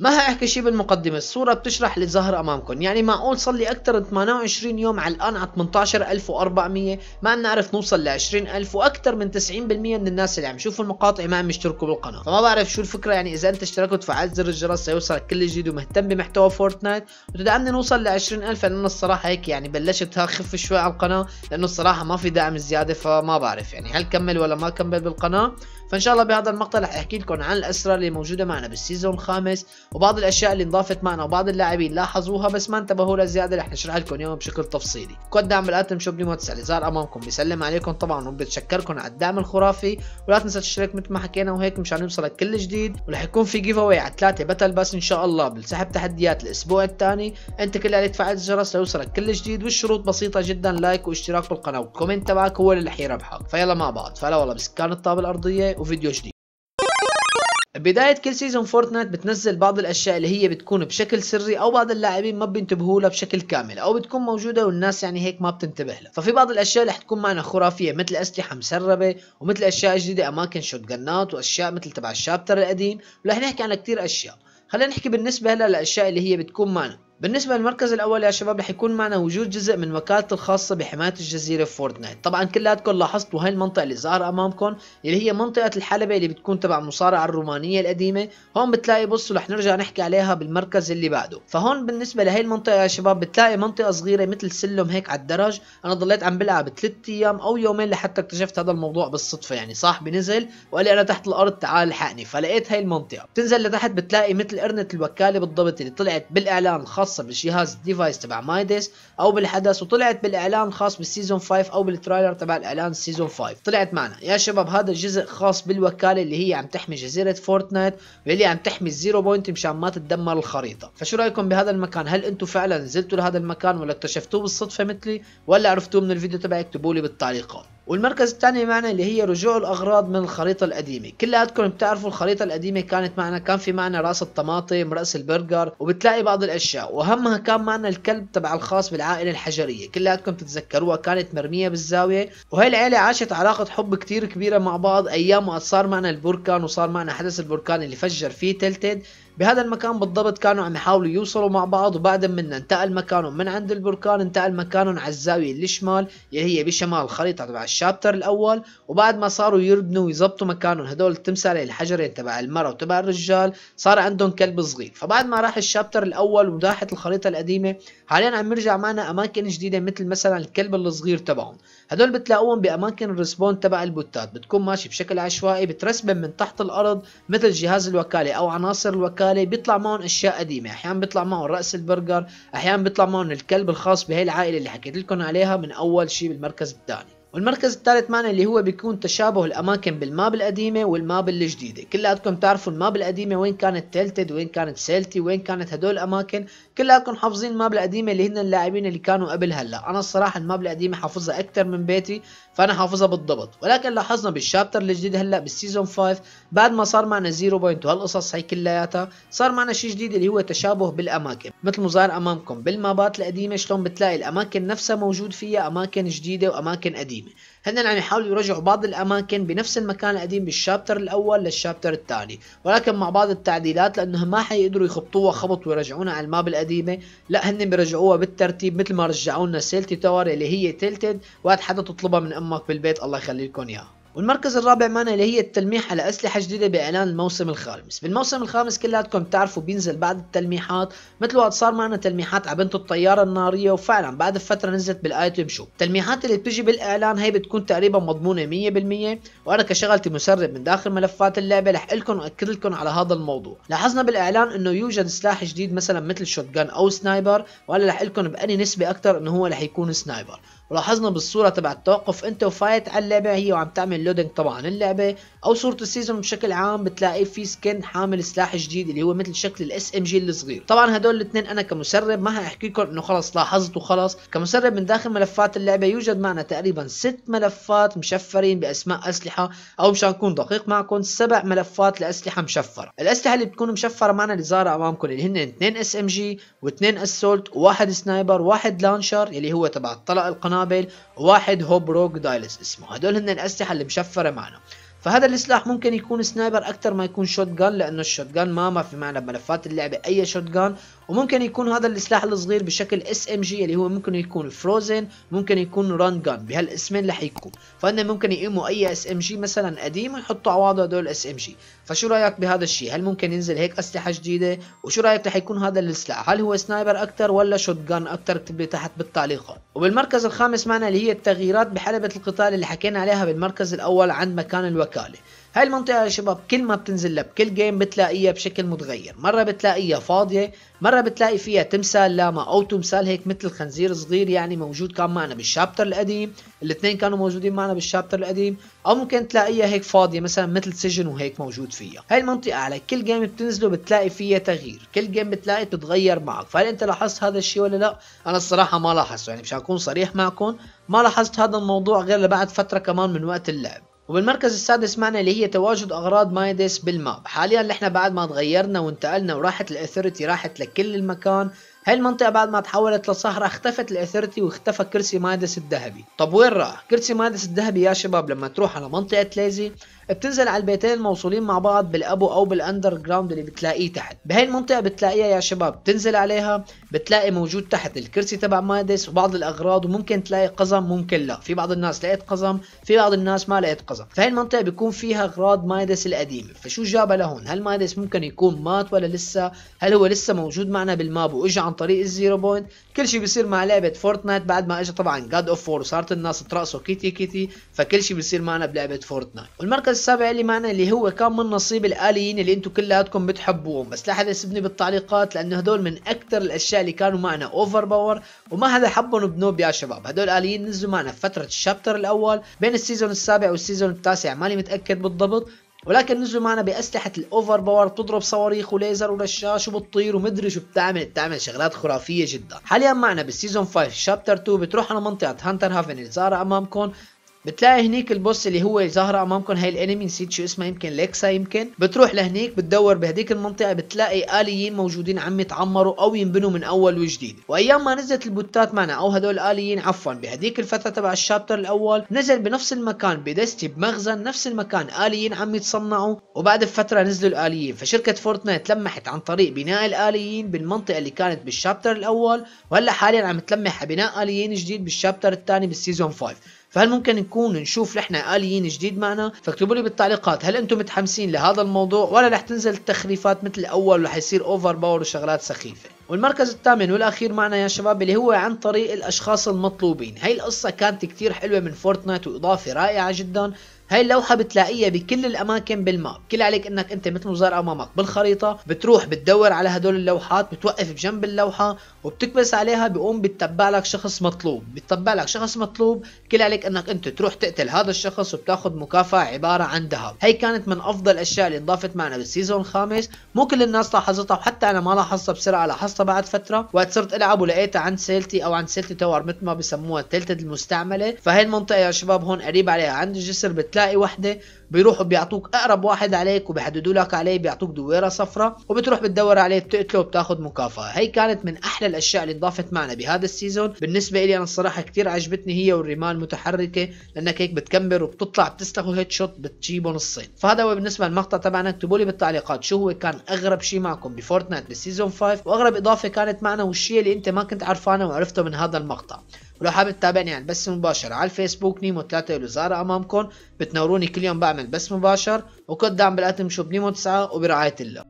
ما هحكي شيء بالمقدمة الصورة بتشرح اللي ظهر أمامكم يعني معقول صار لي أكثر من 28 يوم على الآن على 18400 ما بنعرف نوصل ل 20000 وأكثر من 90% من الناس اللي عم يشوفوا المقاطع ما عم يشتركوا بالقناة فما بعرف شو الفكرة يعني إذا أنت اشتركت وفعلت زر الجرس سيوصلك كل جديد ومهتم بمحتوى فورتنايت وتدعمني نوصل ل 20000 لأن الصراحة هيك يعني بلشت أخف شوي على القناة لأنه الصراحة ما في دعم زيادة فما بعرف يعني هل كمل ولا ما كمل بالقناة فان شاء الله بهذا المقطع رح احكي لكم عن الاسرار اللي موجوده معنا بالسيزون الخامس وبعض الاشياء اللي انضافت معنا وبعض اللاعبين لاحظوها بس ما انتبهوا لها زياده رح نشرح لكم اليوم بشكل تفصيلي كود دعم الاتم شوب لمهندس اللي صار امامكم بيسلم عليكم طبعا وبتشكركم على الدعم الخرافي ولا تنسى تشترك مثل ما حكينا وهيك مشان يوصلك كل جديد ورح يكون في جيف اواي على ثلاثه باتل بس ان شاء الله بالسحب تحديات الاسبوع الثاني انت كل اللي تفعل الجرس ليوصلك كل جديد والشروط بسيطه جدا لايك واشتراك بالقناه والكومنت تبعك هو اللي رح يربحك فيلا مع بعض فلا والله بسكان الطابه الارضيه وفيديو جديد بداية كل سيزون فورتنايت بتنزل بعض الاشياء اللي هي بتكون بشكل سري او بعض اللاعبين ما بينتبهوا لها بشكل كامل او بتكون موجودة والناس يعني هيك ما بتنتبه لها ففي بعض الاشياء اللي حتكون معنا خرافية مثل اسلحة مسربة ومثل اشياء جديدة اماكن شوت جنات واشياء مثل تبع الشابتر القديم ورح نحكي عن كتير اشياء خلينا نحكي بالنسبة هلا للاشياء اللي هي بتكون معنا بالنسبة للمركز الأول يا شباب رح يكون معنا وجود جزء من وكالة الخاصة بحماية الجزيرة في فورتنايت، طبعا كلاتكم لاحظتوا هاي المنطقة اللي ظاهرة أمامكم اللي هي منطقة الحلبة اللي بتكون تبع المصارعة الرومانية القديمة، هون بتلاقي بصوا رح نرجع نحكي عليها بالمركز اللي بعده، فهون بالنسبة لهي المنطقة يا شباب بتلاقي منطقة صغيرة مثل سلم هيك على الدرج، أنا ضليت عم بلعب ثلاث أيام أو يومين لحتى اكتشفت هذا الموضوع بالصدفة يعني صاحبي نزل وقال لي أنا تحت الأرض تعال الحقني، فلقيت هاي المنطقة، بتنزل لتحت بتلاقي مثل قرنة الوكالة بالضبط اللي طلعت بالإعلان الخاص الخاصة بالجهاز الديفايس تبع مايديس او بالحدث وطلعت بالاعلان الخاص بالسيزون 5 او بالترايلر تبع الاعلان السيزون 5 طلعت معنا يا شباب هذا الجزء خاص بالوكالة اللي هي عم تحمي جزيرة فورتنايت واللي عم تحمي الزيرو بوينت مشان ما تتدمر الخريطة فشو رايكم بهذا المكان هل انتم فعلا نزلتوا لهذا المكان ولا اكتشفتوه بالصدفة مثلي ولا عرفتوه من الفيديو تبعي اكتبوا لي بالتعليقات والمركز الثاني معنا اللي هي رجوع الأغراض من الخريطة القديمة كلياتكم بتعرفوا الخريطة القديمة كانت معنا كان في معنا رأس الطماطم رأس البرجر وبتلاقي بعض الأشياء وأهمها كان معنا الكلب تبع الخاص بالعائلة الحجرية كلياتكم بتتذكروها كانت مرمية بالزاوية وهي العيلة عاشت علاقة حب كتير كبيرة مع بعض أيام ما صار معنا البركان وصار معنا حدث البركان اللي فجر فيه تلتد بهذا المكان بالضبط كانوا عم يحاولوا يوصلوا مع بعض وبعد من انتقل مكانهم من عند البركان انتقل مكانهم على الزاوية الشمال اللي هي بشمال الخريطة تبع الشابتر الأول وبعد ما صاروا يربنوا ويزبطوا مكانهم هدول التمثال الحجرين تبع المرأة وتبع الرجال صار عندهم كلب صغير فبعد ما راح الشابتر الأول وداحت الخريطة القديمة حاليا عم يرجع معنا أماكن جديدة مثل مثلا الكلب الصغير تبعهم هدول بتلاقوهم بأماكن الرسبون تبع البوتات بتكون ماشي بشكل عشوائي بترسبن من تحت الأرض مثل جهاز الوكالة أو عناصر الوكالة الغالي بيطلع معهم اشياء قديمه احيانا بيطلع معهم راس البرجر احيانا بيطلع معهم الكلب الخاص بهي العائله اللي حكيت لكم عليها من اول شيء بالمركز الثاني والمركز الثالث معنا اللي هو بيكون تشابه الاماكن بالماب القديمه والماب الجديده كلياتكم بتعرفوا الماب القديمه وين كانت تلتد وين كانت سيلتي وين كانت هدول الاماكن كلياتكم حافظين الماب القديمه اللي هن اللاعبين اللي كانوا قبل هلا انا الصراحه الماب القديمه حافظها اكثر من بيتي فانا حافظها بالضبط ولكن لاحظنا بالشابتر الجديد هلا بالسيزون 5 بعد ما صار معنا زيرو بوينت وهالقصص هي كلياتها صار معنا شيء جديد اللي هو تشابه بالاماكن مثل مظاهر امامكم بالمابات القديمه شلون بتلاقي الاماكن نفسها موجود فيها اماكن جديده واماكن قديمه القديمه هن عم يحاولوا يرجعوا بعض الاماكن بنفس المكان القديم بالشابتر الاول للشابتر الثاني ولكن مع بعض التعديلات لانه ما حيقدروا يخبطوها خبط ويرجعونا على الماب القديمه لا هن بيرجعوها بالترتيب مثل ما رجعوا لنا سيلتي تاور اللي هي تلتد وقت حدا تطلبها من امك بالبيت الله يخلي لكم اياها والمركز الرابع معنا اللي هي التلميح على أسلحة جديدة بإعلان الموسم الخامس بالموسم الخامس كلاتكم بتعرفوا بينزل بعض التلميحات مثل وقت صار معنا تلميحات على بنت الطيارة النارية وفعلا بعد فترة نزلت بالآيتم شو التلميحات اللي بتجي بالإعلان هي بتكون تقريبا مضمونة 100% وأنا كشغلتي مسرب من داخل ملفات اللعبة رح لكم وأكد لكم على هذا الموضوع لاحظنا بالإعلان أنه يوجد سلاح جديد مثلا مثل شوتجن أو سنايبر وأنا رح لكم بأني نسبة أكثر أنه هو رح يكون سنايبر ولاحظنا بالصورة تبع التوقف انت وفايت على اللعبة هي وعم تعمل لودنج طبعا اللعبة او صورة السيزون بشكل عام بتلاقي في سكن حامل سلاح جديد اللي هو مثل شكل الاس ام جي الصغير طبعا هدول الاثنين انا كمسرب ما هحكيكم انه خلص لاحظت وخلص كمسرب من داخل ملفات اللعبة يوجد معنا تقريبا ست ملفات مشفرين باسماء اسلحة او مشان اكون دقيق معكم سبع ملفات لاسلحة مشفرة الاسلحة اللي بتكون مشفرة معنا اللي ظاهرة امامكم اللي هن اثنين اس ام جي واثنين اسولت وواحد سنايبر واحد لانشر اللي هو تبع طلق القناة قنابل وواحد هوبروك دايلس اسمه هدول هن الاسلحه اللي مشفره معنا فهذا السلاح ممكن يكون سنايبر اكثر ما يكون شوت جان لانه الشوت جان ما ما في معنى بملفات اللعبه اي شوت جان وممكن يكون هذا السلاح الصغير بشكل اس ام جي اللي هو ممكن يكون فروزن ممكن يكون ران جان بهالاسمين رح يكون فانا ممكن يقيموا اي اس ام جي مثلا قديم ويحطوا عوضه هدول اس ام جي فشو رايك بهذا الشيء هل ممكن ينزل هيك اسلحه جديده وشو رايك رح يكون هذا السلاح هل هو سنايبر اكثر ولا شوت جان اكثر اكتب لي تحت بالتعليقات وبالمركز الخامس معنا اللي هي التغييرات بحلبه القتال اللي حكينا عليها بالمركز الاول عند مكان الوكيل وكاله هاي المنطقة يا شباب كل ما بتنزل لها بكل جيم بتلاقيها بشكل متغير مرة بتلاقيها فاضية مرة بتلاقي فيها تمثال لاما أو تمثال هيك مثل خنزير صغير يعني موجود كان معنا بالشابتر القديم الاثنين كانوا موجودين معنا بالشابتر القديم أو ممكن تلاقيها هيك فاضية مثلا مثل سجن وهيك موجود فيها هاي المنطقة على كل جيم بتنزله بتلاقي فيها تغيير كل جيم بتلاقي بتتغير معك فهل أنت لاحظت هذا الشيء ولا لا أنا الصراحة ما لاحظته يعني مش اكون صريح معكم ما لاحظت هذا الموضوع غير لبعد فترة كمان من وقت اللعب وبالمركز السادس معنا اللي هي تواجد اغراض مايدس بالماب حاليا اللي احنا بعد ما تغيرنا وانتقلنا وراحت الاثوريتي راحت لكل المكان هاي المنطقة بعد ما تحولت لصحراء اختفت الاثوريتي واختفى كرسي مايدس الذهبي طب وين راح كرسي مايدس الذهبي يا شباب لما تروح على منطقة ليزي بتنزل على البيتين الموصولين مع بعض بالابو او بالاندر جراوند اللي بتلاقيه تحت بهي المنطقه بتلاقيها يا شباب بتنزل عليها بتلاقي موجود تحت الكرسي تبع مادس وبعض الاغراض وممكن تلاقي قزم ممكن لا في بعض الناس لقيت قزم في بعض الناس ما لقيت قزم فهي المنطقه بيكون فيها اغراض مادس القديمه فشو جابها لهون هل مادس ممكن يكون مات ولا لسه هل هو لسه موجود معنا بالماب واجى عن طريق الزيرو بوينت كل شيء بيصير مع لعبه فورتنايت بعد ما اجى طبعا جاد اوف وور وصارت الناس ترقصوا كيتي كيتي فكل شيء بيصير معنا بلعبه فورتنايت والمركز السابع اللي معنا اللي هو كان من نصيب الآليين اللي انتم كلياتكم بتحبوهم بس لا حدا يسبني بالتعليقات لأنه هدول من أكثر الأشياء اللي كانوا معنا أوفر باور وما حدا حبهم بنوب يا شباب هدول الآليين نزلوا معنا في فترة الشابتر الأول بين السيزون السابع والسيزون التاسع ماني متأكد بالضبط ولكن نزلوا معنا باسلحه الاوفر باور بتضرب صواريخ وليزر ورشاش وبتطير ومدري شو بتعمل بتعمل شغلات خرافيه جدا حاليا معنا بالسيزون 5 شابتر 2 بتروح على منطقه هانتر هافن اللي صار امامكم بتلاقي هنيك البوس اللي هو ظاهرة امامكم هاي الانمي نسيت شو اسمها يمكن ليكسا يمكن بتروح لهنيك بتدور بهديك المنطقه بتلاقي اليين موجودين عم يتعمروا او ينبنوا من اول وجديد وايام ما نزلت البوتات معنا او هدول الاليين عفوا بهديك الفتره تبع الشابتر الاول نزل بنفس المكان بدستي بمخزن نفس المكان اليين عم يتصنعوا وبعد فتره نزلوا الاليين فشركه فورتنايت لمحت عن طريق بناء الاليين بالمنطقه اللي كانت بالشابتر الاول وهلا حاليا عم تلمح بناء اليين جديد بالشابتر الثاني بالسيزون 5 فهل ممكن نكون نشوف نحن آليين جديد معنا فاكتبوا لي بالتعليقات هل انتم متحمسين لهذا الموضوع ولا رح تنزل التخريفات مثل الاول ورح يصير اوفر باور وشغلات سخيفه والمركز الثامن والاخير معنا يا شباب اللي هو عن طريق الاشخاص المطلوبين هي القصه كانت كثير حلوه من فورتنايت واضافه رائعه جدا هاي اللوحه بتلاقيها بكل الاماكن بالماب كل عليك انك انت مثل مظهر امامك بالخريطه بتروح بتدور على هدول اللوحات بتوقف بجنب اللوحه وبتكبس عليها بيقوم بتتبع لك شخص مطلوب بتتبع لك شخص مطلوب كل عليك انك انت تروح تقتل هذا الشخص وبتاخذ مكافاه عباره عن ذهب هي كانت من افضل الاشياء اللي انضافت معنا بالسيزون الخامس مو كل الناس لاحظتها وحتى انا ما لاحظتها بسرعه لاحظتها بعد فتره وقت صرت العب ولقيتها عند سيلتي او عند سيلتي تاور مثل ما بسموها تلتد المستعمله فهي المنطقه يا شباب هون قريب عليها عند الجسر بتلاقي بتلاقي وحده بيروحوا بيعطوك اقرب واحد عليك وبيحددوا لك عليه بيعطوك دويره صفراء وبتروح بتدور عليه بتقتله وبتاخذ مكافاه هي كانت من احلى الاشياء اللي انضافت معنا بهذا السيزون بالنسبه لي انا الصراحه كثير عجبتني هي والرمال المتحركه لانك هيك بتكمر وبتطلع بتستخو هيد شوت بتجيبه نصين فهذا هو بالنسبه للمقطع تبعنا اكتبوا لي بالتعليقات شو هو كان اغرب شيء معكم بفورتنايت بالسيزون 5 واغرب اضافه كانت معنا والشيء اللي انت ما كنت عارفانه وعرفته من هذا المقطع ولو حابب تتابعني على يعني، البث مباشر على الفيسبوك نيمو 3 الوزارة أمامكم بتنوروني كل يوم بعمل بث مباشر وكل دعم بالقدم شو بنيمو 9 وبرعاية الله